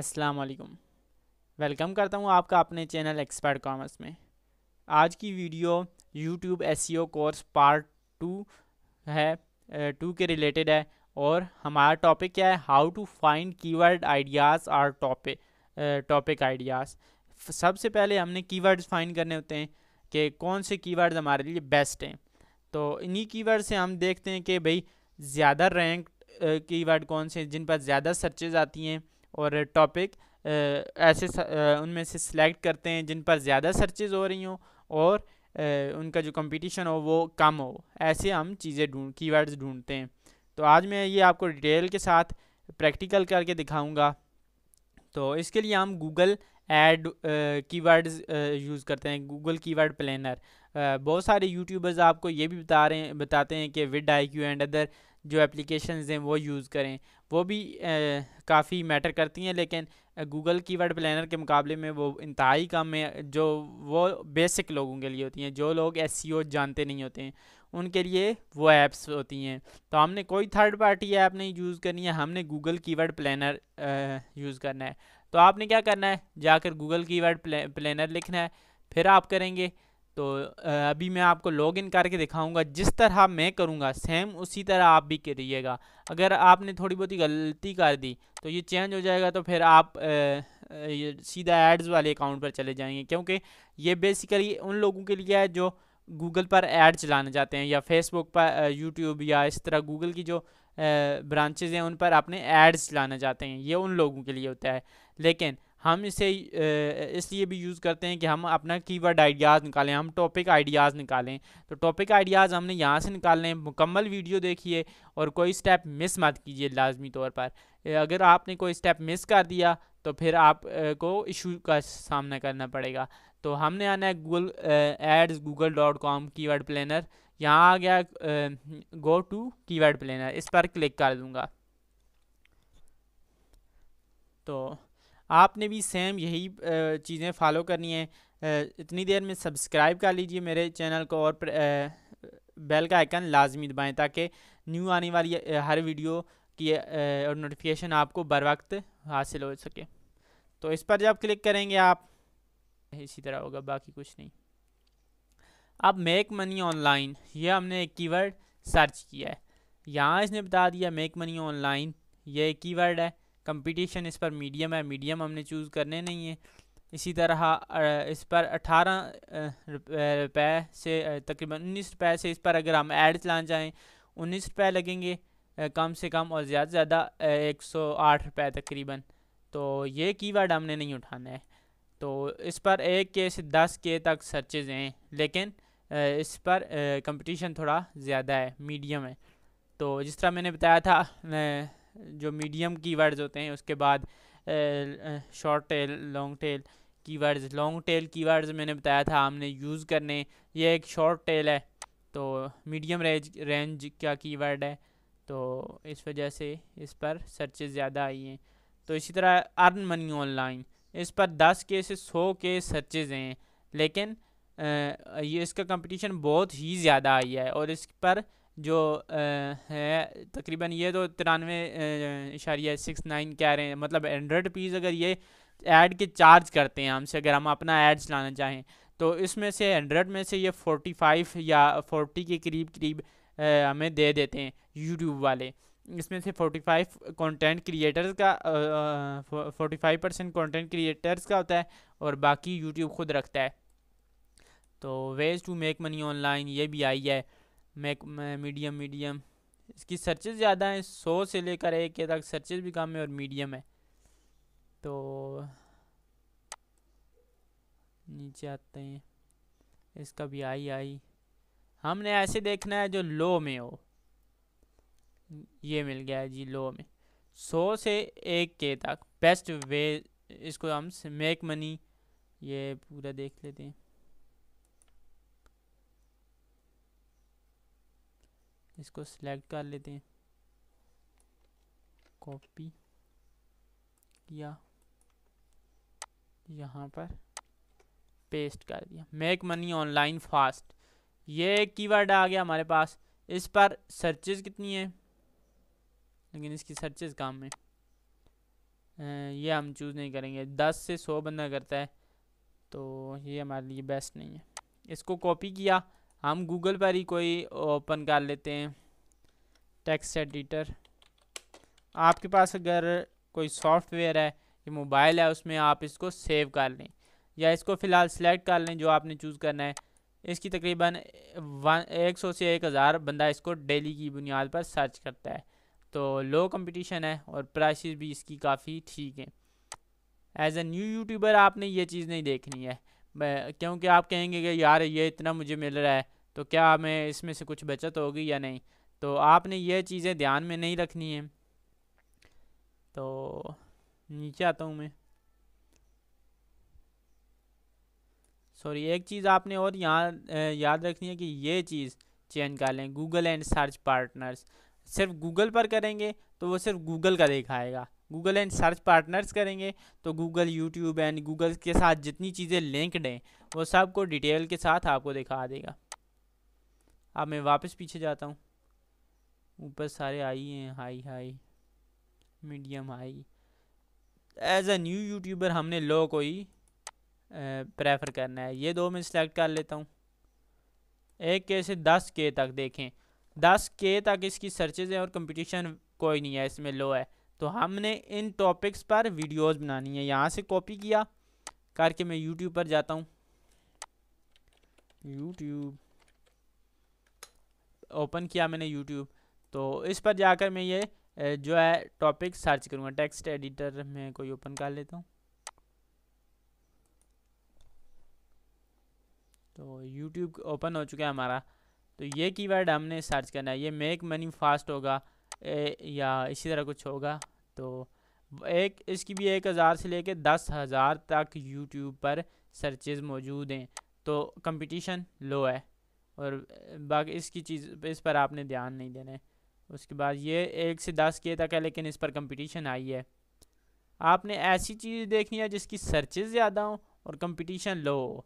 अस्सलाम वालेकुम वेलकम करता हूँ आपका अपने चैनल एक्सपर्ट कॉमर्स में आज की video YouTube S course part two है टू के रिलेटेड है और हमारा टॉपिक क्या है how to find keyword ideas और टॉपिक टॉपिक आइडियाज़ सबसे पहले हमने कीवर्ड्स फाइंड करने होते हैं कि कौन से कीवर्ड्स हमारे लिए बेस्ट हैं तो इन्हीं कीवर्ड से हम देखते हैं कि भाई ज़्यादा रैंक कीवर्ड कौन से जिन पर ज़्यादा सर्चेज आती हैं और टॉपिक ऐसे उनमें से सिलेक्ट करते हैं जिन पर ज़्यादा सर्चेज हो रही हों और उनका जो कंपटीशन हो वो कम हो ऐसे हम चीज़ें ढूंढ कीवर्ड्स ढूंढते हैं तो आज मैं ये आपको डिटेल के साथ प्रैक्टिकल करके दिखाऊंगा तो इसके लिए हम गूगल एड कीवर्ड्स यूज़ करते हैं गूगल कीवर्ड प्लानर बहुत सारे यूट्यूबर्स आपको ये भी बता रहे हैं बताते हैं कि vidIQ and other जो एप्लीकेशन हैं वो यूज़ करें वो भी काफ़ी मैटर करती हैं लेकिन गूगल कीवर्ड प्लानर के मुकाबले में वो इंतहाई कम है जो वो बेसिक लोगों के लिए होती हैं जो लोग एस e जानते नहीं होते हैं उनके लिए वो ऐप्स होती हैं तो हमने कोई थर्ड पार्टी ऐप नहीं यूज़ करनी है हमने गूगल कीवर्ड प्लानर यूज़ करना है तो आपने क्या करना है जाकर गूगल कीवर्ड प्लानर लिखना है फिर आप करेंगे तो अभी मैं आपको लॉग इन करके दिखाऊंगा जिस तरह मैं करूंगा सेम उसी तरह आप भी करिएगा अगर आपने थोड़ी बहुत ही गलती कर दी तो ये चेंज हो जाएगा तो फिर आप ये सीधा एड्स वाले अकाउंट पर चले जाएंगे क्योंकि ये बेसिकली उन लोगों के लिए है जो गूगल पर एड चलाना चाहते हैं या फेसबुक पर यूट्यूब या इस तरह गूगल की जो ब्रांचेज हैं उन पर अपने एड्स चलाना चाहते हैं ये उन लोगों के लिए होता है लेकिन हम इसे इसलिए भी यूज़ करते हैं कि हम अपना कीवर्ड आइडियाज़ निकालें हम टॉपिक आइडियाज़ निकालें तो टॉपिक आइडियाज़ हमने यहाँ से निकालने हैं मुकम्मल वीडियो देखिए और कोई स्टेप मिस मत कीजिए लाजमी तौर पर अगर आपने कोई स्टेप मिस कर दिया तो फिर आप को इशू का सामना करना पड़ेगा तो हमने आना है Google ads Google dot com keyword planner यहाँ आ गया go to keyword planner इस पर क्लिक कर दूँगा तो आपने भी सेम यही चीज़ें फॉलो करनी है इतनी देर में सब्सक्राइब कर लीजिए मेरे चैनल को और बेल का आइकन लाजमी दबाएँ ताकि न्यू आने वाली हर वीडियो की और नोटिफिकेशन आपको बर वक्त हासिल हो सके तो इस पर जब क्लिक करेंगे आप इसी तरह होगा बाकी कुछ नहीं अब मेक मनी ऑनलाइन ये हमने एक कीवर्ड सर्च किया है यहाँ इसने बता दिया मेक मनी ऑनलाइन ये एक कीवर्ड है कंपटीशन इस पर मीडियम है मीडियम हमने चूज़ करने नहीं है इसी तरह इस पर अठारह रुपए से तकरीबन उन्नीस रुपए से इस पर अगर हम एड चलाना चाहें उन्नीस रुपये लगेंगे कम से कम और ज़्यादा से ज़्यादा एक सौ आठ रुपए तकरीबन तो ये कीवर्ड हमने नहीं उठाना है तो इस पर एक के से दस के तक सर्चेज हैं लेकिन इस पर कंपटीशन थोड़ा ज़्यादा है मीडियम है तो जिस तरह मैंने बताया था जो मीडियम कीवर्ड्स होते हैं उसके बाद short tail long tail keywords long tail keywords मैंने बताया था हमने यूज़ करने ये एक शॉर्ट टेल है तो मीडियम रेंज रेंज क्या कीवर्ड है तो इस वजह से इस पर सर्चेज ज़्यादा आई हैं तो इसी तरह अर्न मनी ऑनलाइन इस पर दस के से सौ के सर्चेज हैं लेकिन ये इसका कंपटीशन बहुत ही ज़्यादा आई है और इस पर जो है तकरीबन ये तो तिरानवे इशारिया सिक्स नाइन कह रहे हैं मतलब हंड्रेड पीस अगर ये ऐड के चार्ज करते हैं हमसे अगर हम अपना ऐड चलाना चाहें तो इसमें से एंड्रेड में से ये फोर्टी फाइव या फोर्टी के करीब करीब हमें दे देते हैं यूट्यूब वाले इसमें से फाइव कॉन्टेंट क्रिएटर्स का forty five percent content creators का होता है और बाकी यूट्यूब खुद रखता है तो ways to make money online ये भी आई है मैक मीडियम मीडियम इसकी सर्चेज ज़्यादा हैं सौ से लेकर एक के तक सर्चेज भी कम है और मीडियम है तो नीचे आते हैं इसका भी आई आई हमने ऐसे देखना है जो लो में हो ये मिल गया है जी लो में सौ से एक के तक बेस्ट वे इसको हम मेक मनी ये पूरा देख लेते हैं इसको सिलेक्ट कर लेते हैं कॉपी किया यहाँ पर पेस्ट कर दिया मेक मनी ऑनलाइन फास्ट ये कीवर्ड आ गया हमारे पास इस पर सर्चेज कितनी है लेकिन इसकी सर्चेज काम में ये हम चूज़ नहीं करेंगे दस से सौ बंदा करता है तो ये हमारे लिए बेस्ट नहीं है इसको कॉपी किया हम गूगल पर ही कोई ओपन कर लेते हैं टेक्स्ट एडिटर आपके पास अगर कोई सॉफ्टवेयर है ये मोबाइल है उसमें आप इसको सेव कर लें या इसको फ़िलहाल सेलेक्ट कर लें जो आपने चूज़ करना है इसकी तकरीबन वन एक सौ से एक हज़ार बंदा इसको डेली की बुनियाद पर सर्च करता है तो लो कंपटीशन है और प्राइसेस भी इसकी काफ़ी ठीक हैं एज ए न्यू यूट्यूबर आपने ये चीज़ नहीं देखनी है मैं क्योंकि आप कहेंगे कि यार ये इतना मुझे मिल रहा है तो क्या मैं इसमें से कुछ बचत होगी या नहीं तो आपने ये चीज़ें ध्यान में नहीं रखनी है तो नीचे आता हूँ मैं सॉरी एक चीज़ आपने और यहाँ याद रखनी है कि ये चीज़ चेंज कर लें गूगल एंड सर्च पार्टनर्स सिर्फ गूगल पर करेंगे तो वो सिर्फ गूगल का देखाएगा गूगल एंड सर्च पार्टनर्स करेंगे तो गूगल यूट्यूब एंड गूगल के साथ जितनी चीज़ें लिंकड हैं वो सब को डिटेल के साथ आपको दिखा देगा अब मैं वापस पीछे जाता हूँ ऊपर सारे आई हैं high high medium high as a new YouTuber हमने लो को ही प्रेफर करना है ये दो मैं सिलेक्ट कर लेता हूँ एक के से दस के तक देखें दस के तक इसकी सर्चेज हैं और कंपटीशन कोई नहीं है इसमें लो है तो हमने इन टॉपिक्स पर वीडियोस बनानी है यहाँ से कॉपी किया करके मैं यूट्यूब पर जाता हूँ यूट्यूब ओपन किया मैंने यूट्यूब तो इस पर जाकर मैं ये जो है टॉपिक सर्च करूँगा टेक्स्ट एडिटर में कोई ओपन कर लेता हूँ तो यूट्यूब ओपन हो चुका है हमारा तो ये कीवर्ड हमने सर्च करना है ये मेक मनी फास्ट होगा या इसी तरह कुछ होगा तो एक इसकी भी एक हज़ार से लेकर दस हज़ार तक यूट्यूब पर सर्चेज मौजूद हैं तो कंपटीशन लो है और बाकी इसकी चीज़ इस पर आपने ध्यान नहीं देना है उसके बाद ये एक से दस के तक है लेकिन इस पर कंपटीशन आई है आपने ऐसी चीज़ देखनी है जिसकी सर्चेज ज़्यादा हो और कंपटीशन लो हो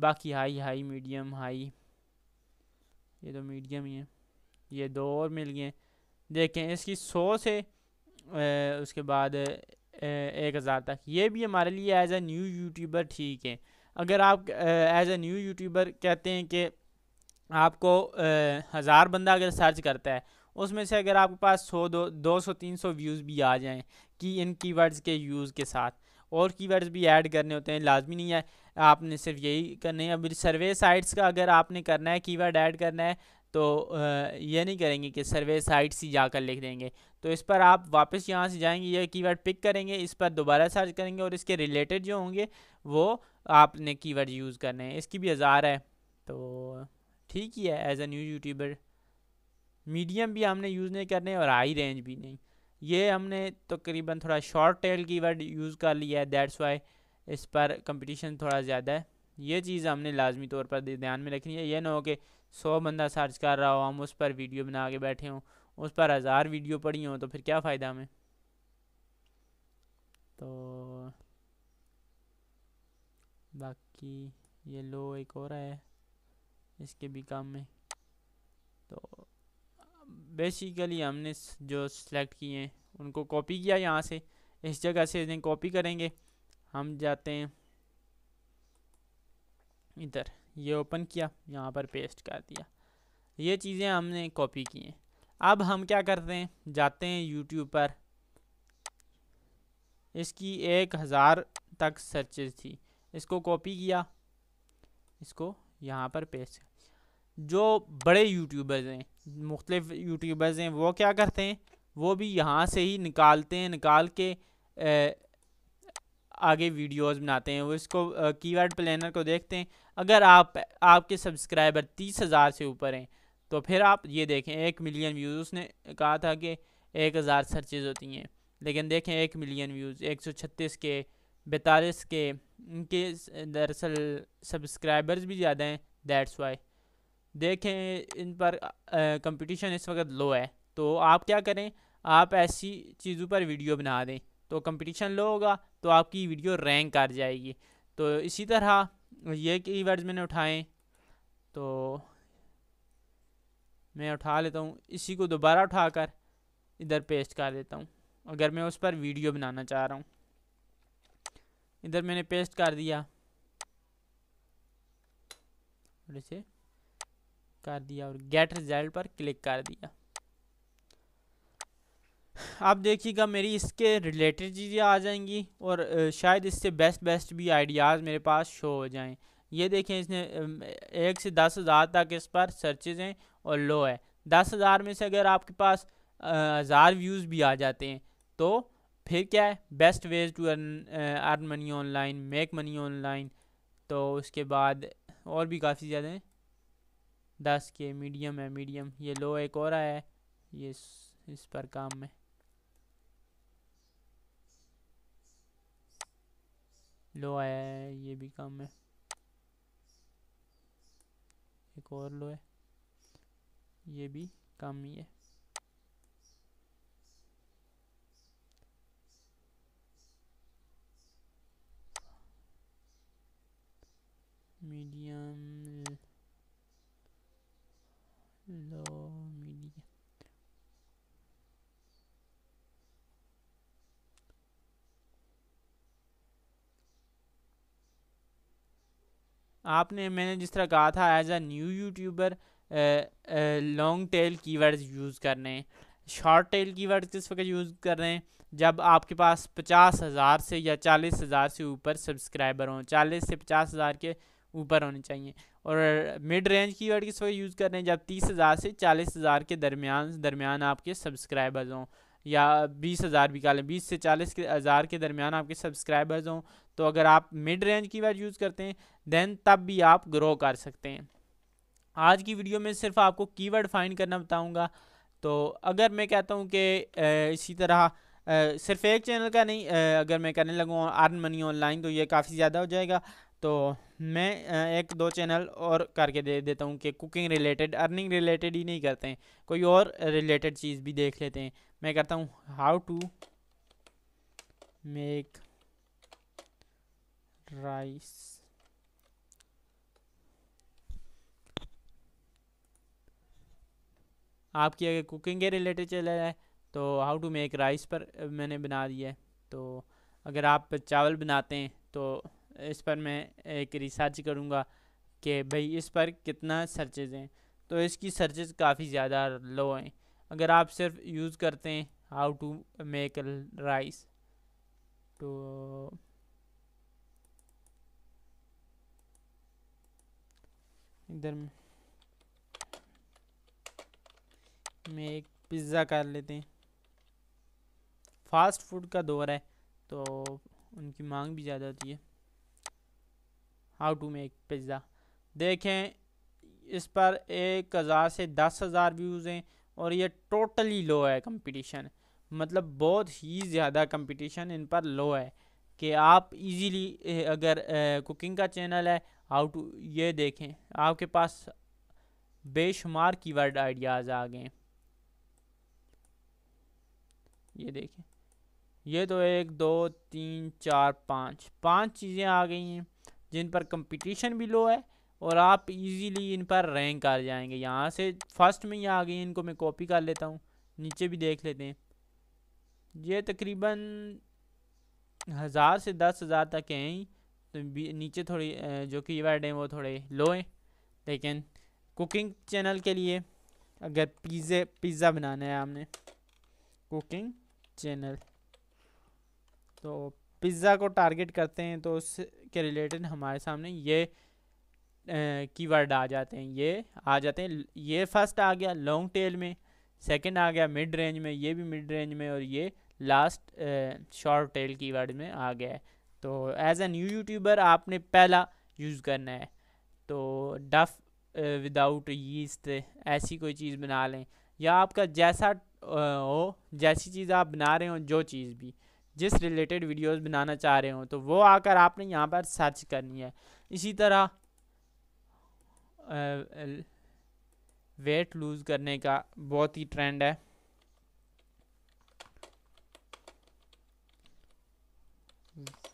बाकी हाई हाई मीडियम हाई ये तो मीडियम ही है ये दो और मिल गए देखें इसकी सौ से आ, उसके बाद एक हज़ार तक ये भी हमारे लिए एज ए न्यू यूट्यूबर ठीक है अगर आप एज ए न्यू यूट्यूबर कहते हैं कि आपको हज़ार बंदा अगर सर्च करता है उसमें से अगर आपके पास सौ दो दो सौ तीन सौ व्यूज़ भी आ जाएं कि इन कीवर्ड्स के यूज़ के साथ और कीवर्ड्स भी ऐड करने होते हैं लाजमी नहीं है आपने सिर्फ यही करने हैं अभी सर्वे साइट्स का अगर आपने करना है कीवर्ड ऐड करना है तो ये नहीं करेंगे कि सर्वे साइट से जाकर लिख देंगे तो इस पर आप वापस यहाँ से जाएंगे ये कीवर्ड पिक करेंगे इस पर दोबारा सर्च करेंगे और इसके रिलेटेड जो होंगे वो आपने कीवर्ड यूज़ करने हैं इसकी भी हज़ार है तो ठीक ही है as a new YouTuber medium भी हमने यूज़ नहीं करने और हाई रेंज भी नहीं ये हमने तकरीबन तो थोड़ा शॉर्ट टेल कीवर्ड यूज़ कर लिया है दैट्स वाई इस पर कंपटीशन थोड़ा ज़्यादा है ये चीज़ हमने लाजमी तौर पर ध्यान में रखनी है ये ना हो कि सौ बंदा सर्च कर रहा हो हम उस पर वीडियो बना के बैठे हों उस पर हज़ार वीडियो पड़ी हों तो फिर क्या फ़ायदा हमें तो बाकी ये लो एक और है इसके भी काम में तो बेसिकली हमने जो सिलेक्ट किए हैं उनको कॉपी किया यहाँ से इस जगह से इन्हें कॉपी करेंगे हम जाते हैं इधर ये ओपन किया यहाँ पर पेस्ट कर दिया ये चीज़ें हमने कॉपी की हैं अब हम क्या करते हैं जाते हैं यूट्यूब पर इसकी एक हज़ार तक सर्चेज थी इसको कॉपी किया इसको यहाँ पर पेस्ट जो बड़े यूट्यूबर्स हैं मुख्तलिफ यूट्यूबर्स हैं वो क्या करते हैं वो भी यहाँ से ही निकालते हैं निकाल के ए, आगे वीडियोस बनाते हैं वो इसको कीवर्ड प्लानर को देखते हैं अगर आप आपके सब्सक्राइबर तीस हज़ार से ऊपर हैं तो फिर आप ये देखें एक मिलियन व्यूज़ उसने कहा था कि एक हज़ार सर्चेज होती हैं लेकिन देखें एक मिलियन व्यूज़ एक सौ छत्तीस के बैतालीस के इनके दरअसल सब्सक्राइबर्स भी ज़्यादा हैं दैट्स वाई देखें इन पर कंपटीशन इस वक्त लो है तो आप क्या करें आप ऐसी चीज़ों पर वीडियो बना दें तो कंपटीशन लो होगा तो आपकी वीडियो रैंक कर जाएगी तो इसी तरह ये वर्ड्स मैंने उठाए तो मैं उठा लेता हूँ इसी को दोबारा उठाकर इधर पेस्ट कर देता हूँ अगर मैं उस पर वीडियो बनाना चाह रहा हूँ इधर मैंने पेस्ट कर दिया से कर दिया और गेट रिजल्ट पर क्लिक कर दिया आप देखिएगा मेरी इसके रिलेटेड चीज़ें आ जाएंगी और शायद इससे बेस्ट बेस्ट भी आइडियाज़ मेरे पास शो हो जाएं ये देखें इसने एक से दस हज़ार तक इस पर सर्चेज हैं और लो है दस हज़ार में से अगर आपके पास हज़ार व्यूज़ भी आ जाते हैं तो फिर क्या है best ways to earn earn money online make money online तो उसके बाद और भी काफ़ी ज़्यादा हैं दस के मीडियम है मीडियम ये लो एक और आया है ये इस पर काम में लो आया है ये भी कम है एक और लो है ये भी कम ही है मीडियम लो आपने मैंने जिस तरह कहा था as a new YouTuber long tail keywords use करने शॉर्ट टेल कीवर्ड्स किस वक्त यूज़ कर रहे हैं जब आपके पास पचास हज़ार से या चालीस हज़ार से ऊपर सब्सक्राइबर हों चालीस से पचास हज़ार के ऊपर होने चाहिए और मिड रेंज कीवर्ड किस वक्त यूज़ कर रहे हैं जब तीस हज़ार से चालीस हज़ार के दरमियान दरमियान आपके सब्सक्राइबर्स हों या बीस हज़ार भी का लें बीस से चालीस के हज़ार के दरमियान आपके सब्सक्राइबर्स हों तो अगर आप mid range keyword use करते हैं देन तब भी आप ग्रो कर सकते हैं आज की वीडियो में सिर्फ आपको कीवर्ड फाइंड करना बताऊंगा तो अगर मैं कहता हूं कि इसी तरह सिर्फ एक चैनल का नहीं अगर मैं करने लगूँ अर्न मनी ऑनलाइन तो ये काफ़ी ज़्यादा हो जाएगा तो मैं एक दो चैनल और करके दे देता हूँ कि कुकिंग रिलेटेड अर्निंग रिलेटेड ही नहीं करते हैं कोई और रिलेटेड चीज़ भी देख लेते हैं मैं करता हूँ हाउ टू मेक rice आपकी अगर कुकिंग के रिलेटेड चल रहा है तो हाउ टू मेक राइस पर मैंने बना दिया है तो अगर आप चावल बनाते हैं तो इस पर मैं एक रिसर्च करूँगा कि भाई इस पर कितना सर्चेज हैं तो इसकी सर्चेज काफ़ी ज़्यादा लो हैं अगर आप सिर्फ यूज़ करते हैं हाउ टू मेक राइस तो इधर में एक पिज़्ज़ा कर लेते हैं फास्ट फूड का दौर है तो उनकी मांग भी ज़्यादा होती है हाउ टू मेक पिज़्ज़ा देखें इस पर एक हज़ार से दस हज़ार व्यूज़ हैं और ये टोटली लो है कंपटीशन मतलब बहुत ही ज़्यादा कंपटीशन इन पर लो है कि आप इजीली अगर कुकिंग का चैनल है आउट ये देखें आपके पास बेशुमार कीवर्ड आइडियाज़ आ गए ये देखें ये तो एक दो तीन चार पाँच पांच चीज़ें आ गई हैं जिन पर कंपटीशन भी लो है और आप इजीली इन पर रैंक कर जाएंगे यहाँ से फर्स्ट में ही आ गई इनको मैं कॉपी कर लेता हूँ नीचे भी देख लेते हैं ये तकरीबन हज़ार से दस हज़ार तक हैं तो नीचे थोड़ी जो की कीवर्ड हैं वो थोड़े लो हैं लेकिन कुकिंग चैनल के लिए अगर पिज़्ज़े पिज़्ज़ा बनाना है आपने कुकिंग चैनल तो पिज़्ज़ा को टारगेट करते हैं तो उसके रिलेटेड हमारे सामने ये कीवर्ड आ जाते हैं ये आ जाते हैं ये फर्स्ट आ गया लॉन्ग टेल में सेकंड आ गया मिड रेंज में ये भी मिड रेंज में और ये लास्ट शॉर्ट टेल कीवर्ड में आ गया है तो एज ए न्यू यूट्यूबर आपने पहला यूज़ करना है तो डफ विदाउट यीस्ट ऐसी कोई चीज़ बना लें या आपका जैसा हो जैसी चीज़ आप बना रहे हो जो चीज़ भी जिस रिलेटेड वीडियोस बनाना चाह रहे हो तो वो आकर आपने यहाँ पर सर्च करनी है इसी तरह वेट लूज़ करने का बहुत ही ट्रेंड है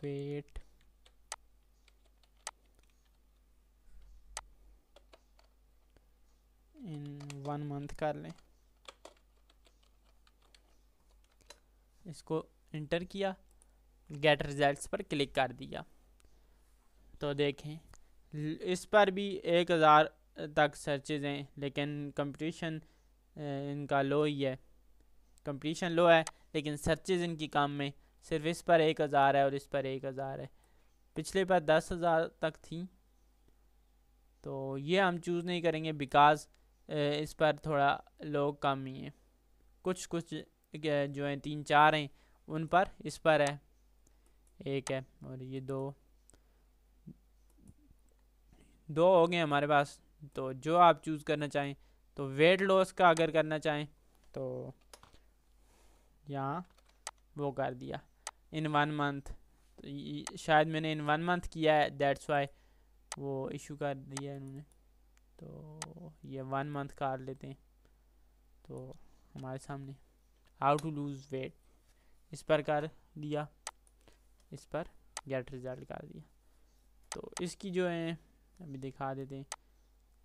फेट इन वन मंथ कर लें इसको इंटर किया गेट रिजल्ट्स पर क्लिक कर दिया तो देखें इस पर भी एक हज़ार तक सर्चेज हैं लेकिन कंपटीशन इनका लो ही है कंपटीशन लो है लेकिन सर्चेज इनकी काम में सिर्फ इस पर एक हज़ार है और इस पर एक हज़ार है पिछले पर दस हज़ार तक थी तो ये हम चूज़ नहीं करेंगे बिकॉज इस पर थोड़ा लोग कम ही हैं कुछ कुछ जो हैं तीन चार हैं उन पर इस पर है एक है और ये दो दो हो गए हमारे पास तो जो आप चूज़ करना चाहें तो वेट लॉस का अगर करना चाहें तो यहाँ वो कर दिया इन वन मंथ शायद मैंने इन वन मंथ किया है डेट्स वाई वो इशू कर दिया इन्होंने तो ये वन मंथ कर लेते हैं तो हमारे सामने हाउ टू लूज़ वेट इस पर कर दिया इस पर गेट रिज़ल्ट कर दिया तो इसकी जो है अभी दिखा देते हैं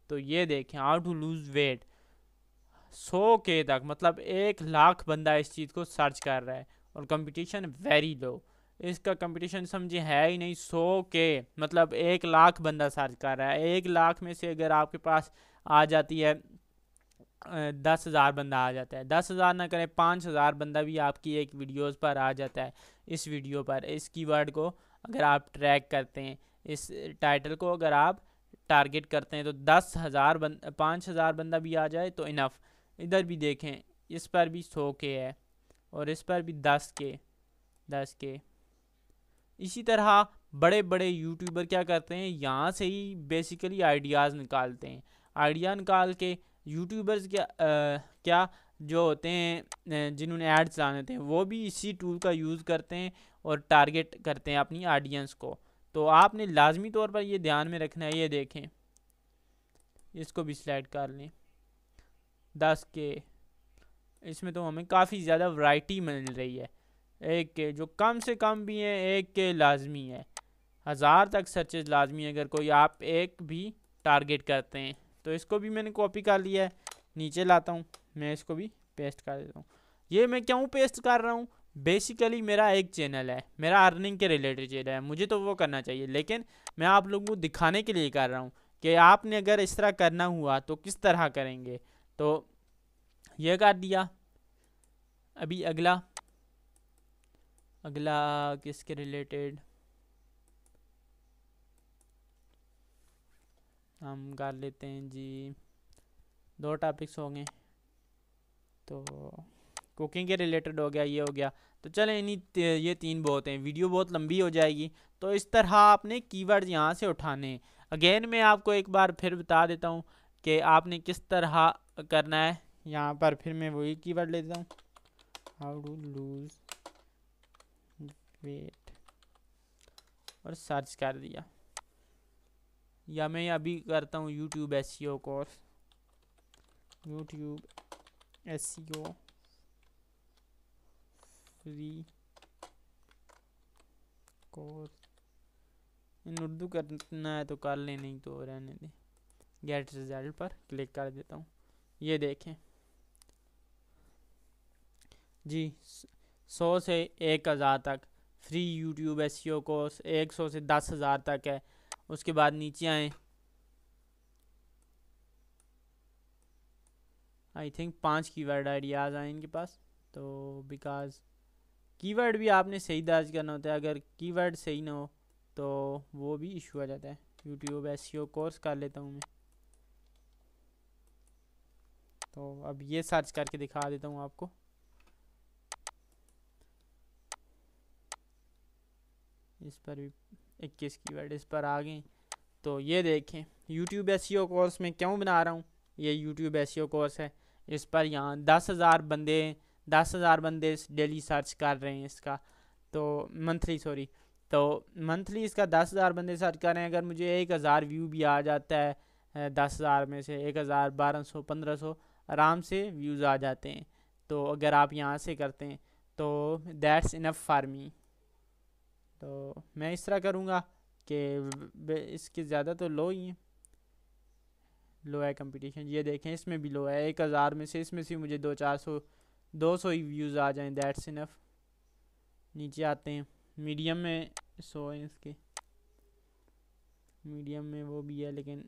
तो ये देखें हाउ टू लूज़ वेट सौ के तक मतलब एक लाख बंदा इस चीज़ को सर्च कर रहा है और कंपटीशन वेरी लो इसका कंपटीशन समझे है ही नहीं सौ के मतलब एक लाख बंदा सर्च कर रहा है एक लाख में से अगर आपके पास आ जाती है दस हज़ार बंदा आ जाता है दस हज़ार ना करें पाँच हज़ार बंदा भी आपकी एक वीडियोस पर आ जाता है इस वीडियो पर इस कीवर्ड को अगर आप ट्रैक करते हैं इस टाइटल को अगर आप टारगेट करते हैं तो दस हज़ार बंद पाँच हज़ार बंदा भी आ जाए तो इनफ़ इधर भी देखें इस पर भी सौ के है और इस पर भी दस के दस के इसी तरह बड़े बड़े यूट्यूबर क्या करते हैं यहाँ से ही बेसिकली आइडियाज़ निकालते हैं आइडिया निकाल के यूट्यूबर्स क्या आ, क्या जो होते हैं जिन्होंने एड्स चलाने थे वो भी इसी टूल का यूज़ करते हैं और टारगेट करते हैं अपनी ऑडियंस को तो आपने लाजमी तौर पर ये ध्यान में रखना है ये देखें इसको भी सिलेक्ट कर लें दस के इसमें तो हमें काफ़ी ज़्यादा वैरायटी मिल रही है एक के जो कम से कम भी हैं एक के लाजमी है हज़ार तक सर्चेज लाजमी है अगर कोई आप एक भी टारगेट करते हैं तो इसको भी मैंने कॉपी कर लिया है नीचे लाता हूँ मैं इसको भी पेस्ट कर देता हूँ ये मैं क्यों पेस्ट कर रहा हूँ बेसिकली मेरा एक चैनल है मेरा अर्निंग के रिलेटेड चैनल है मुझे तो वो करना चाहिए लेकिन मैं आप लोगों को दिखाने के लिए कर रहा हूँ कि आपने अगर इस तरह करना हुआ तो किस तरह करेंगे तो ये कर दिया अभी अगला अगला किसके रिलेटेड हम कर लेते हैं जी दो टॉपिक्स हो गए तो कुकिंग के रिलेटेड हो गया ये हो गया तो चलें इन्हीं ये तीन बहुत हैं वीडियो बहुत लंबी हो जाएगी तो इस तरह आपने कीवर्ड यहाँ से उठाने अगेन मैं आपको एक बार फिर बता देता हूँ कि आपने किस तरह करना है यहाँ पर फिर मैं वही कीवर्ड ले लेता हूँ हाउ डू लूज वेट और सर्च कर दिया या मैं अभी करता हूँ YouTube S E O course YouTube S E O free course in Urdu करना है तो कर ले नहीं तो रहने दें गेट रिजल्ट पर क्लिक कर देता हूँ ये देखें जी सौ से एक हज़ार तक free YouTube S E O को एक सौ से दस हज़ार तक है उसके बाद नीचे आए आई थिंक पाँच कीवर्ड आइडियाज़ आए इनके पास तो बिकॉज कीवर्ड भी आपने सही दर्ज करना होता है अगर कीवर्ड सही ना हो तो वो भी इशू आ जाता है YouTube S E O course कर लेता हूँ मैं तो अब ये सर्च करके दिखा देता हूँ आपको इस पर भी इक्कीस की वर्ड इस पर आ गई तो ये देखें यूट्यूब एस कोर्स में क्यों बना रहा हूँ ये यूट्यूब एस कोर्स है इस पर यहाँ दस हज़ार बंदे दस हज़ार बंदे डेली सर्च कर रहे हैं इसका तो मंथली सॉरी तो मंथली इसका दस हज़ार बंदे सर्च कर रहे हैं अगर मुझे एक हज़ार व्यू भी आ जाता है दस हज़ार में से एक हज़ार बारह सौ पंद्रह सौ आराम से व्यूज़ आ जाते हैं तो अगर आप यहाँ से करते हैं तो दैट्स इनफ फार्मी तो मैं इस तरह करूँगा कि इसके ज़्यादा तो लो ही हैं लो है कंपटीशन ये देखें इसमें भी लो है एक हज़ार में से इसमें से मुझे दो चार सौ दो सौ ही व्यूज़ आ जाएं दैट्स इनफ नीचे आते हैं मीडियम में सो हैं इसके मीडियम में वो भी है लेकिन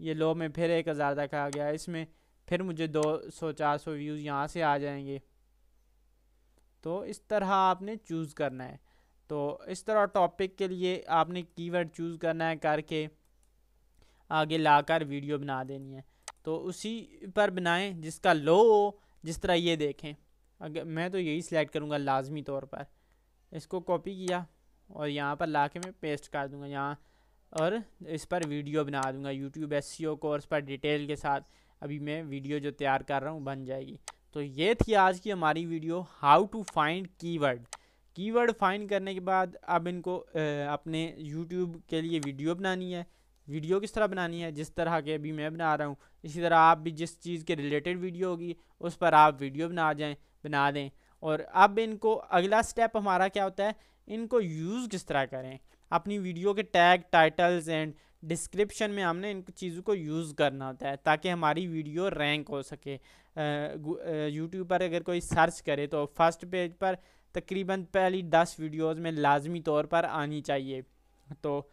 ये लो में फिर एक हज़ार तक आ गया इसमें फिर मुझे दो सौ चार सौ व्यूज़ यहाँ से आ जाएंगे तो इस तरह आपने चूज़ करना है तो इस तरह टॉपिक के लिए आपने कीवर्ड चूज़ करना है करके आगे लाकर वीडियो बना देनी है तो उसी पर बनाएं जिसका लो हो जिस तरह ये देखें अगर मैं तो यही सिलेक्ट करूँगा लाजमी तौर पर इसको कॉपी किया और यहाँ पर ला के मैं पेस्ट कर दूँगा यहाँ और इस पर वीडियो बना दूँगा यूट्यूब एस कोर्स पर डिटेल के साथ अभी मैं वीडियो जो तैयार कर रहा हूँ बन जाएगी तो ये थी आज की हमारी video how to find keyword keyword find करने के बाद अब इनको अपने यूट्यूब के लिए वीडियो बनानी है वीडियो किस तरह बनानी है जिस तरह के अभी मैं बना रहा हूँ इसी तरह आप भी जिस चीज़ के रिलेटेड वीडियो होगी उस पर आप वीडियो बना जाएँ बना दें और अब इनको अगला स्टेप हमारा क्या होता है इनको यूज़ किस तरह करें अपनी वीडियो के टैग टाइटल्स एंड डिस्क्रिप्शन में हमने इन चीज़ों को यूज़ करना होता है ताकि हमारी वीडियो रैंक हो सके यूट्यूब पर अगर कोई सर्च करे तो फर्स्ट पेज पर तकरीबन पहली दस वीडियोस में लाजमी तौर पर आनी चाहिए तो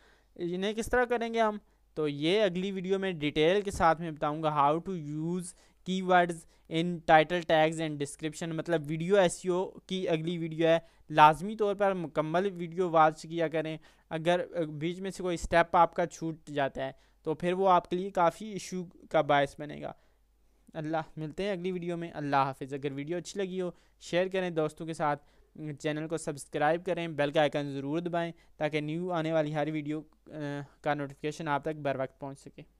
इन्हें किस तरह करेंगे हम तो ये अगली वीडियो में डिटेल के साथ में बताऊँगा how to use key in title tags and description मतलब वीडियो एस e की अगली वीडियो है लाजमी तौर पर मुकम्मल वीडियो वाच किया करें अगर बीच में से कोई स्टेप आपका छूट जाता है तो फिर वो आपके लिए काफ़ी इशू का बायस बनेगा अल्लाह मिलते हैं अगली वीडियो में अल्लाह हाफिज़ अगर वीडियो अच्छी लगी हो शेयर करें दोस्तों के साथ चैनल को सब्सक्राइब करें बेल का आइकन ज़रूर दबाएं ताकि न्यू आने वाली हर वीडियो का नोटिफिकेशन आप तक बर वक्त पहुँच सके